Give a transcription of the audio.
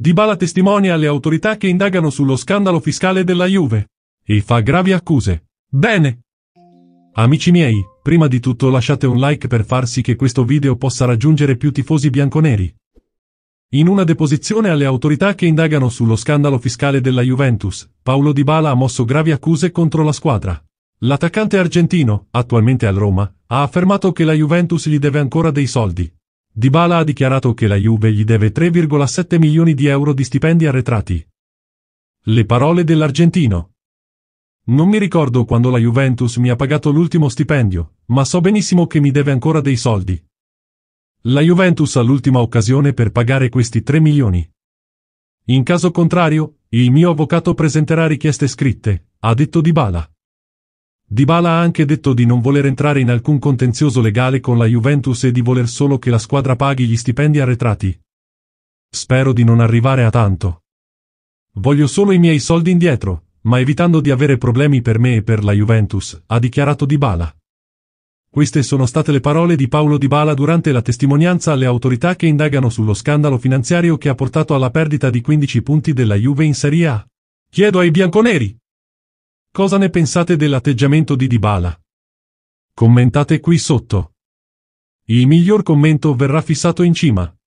Dybala testimonia alle autorità che indagano sullo scandalo fiscale della Juve. E fa gravi accuse. Bene! Amici miei, prima di tutto lasciate un like per far sì che questo video possa raggiungere più tifosi bianconeri. In una deposizione alle autorità che indagano sullo scandalo fiscale della Juventus, Paolo Dybala ha mosso gravi accuse contro la squadra. L'attaccante argentino, attualmente al Roma, ha affermato che la Juventus gli deve ancora dei soldi, Dybala ha dichiarato che la Juve gli deve 3,7 milioni di euro di stipendi arretrati. Le parole dell'argentino. Non mi ricordo quando la Juventus mi ha pagato l'ultimo stipendio, ma so benissimo che mi deve ancora dei soldi. La Juventus ha l'ultima occasione per pagare questi 3 milioni. In caso contrario, il mio avvocato presenterà richieste scritte, ha detto Dybala. Dybala ha anche detto di non voler entrare in alcun contenzioso legale con la Juventus e di voler solo che la squadra paghi gli stipendi arretrati. Spero di non arrivare a tanto. Voglio solo i miei soldi indietro, ma evitando di avere problemi per me e per la Juventus, ha dichiarato Dybala. Queste sono state le parole di Paolo Dybala durante la testimonianza alle autorità che indagano sullo scandalo finanziario che ha portato alla perdita di 15 punti della Juve in Serie A. Chiedo ai bianconeri, Cosa ne pensate dell'atteggiamento di Dybala? Commentate qui sotto. Il miglior commento verrà fissato in cima.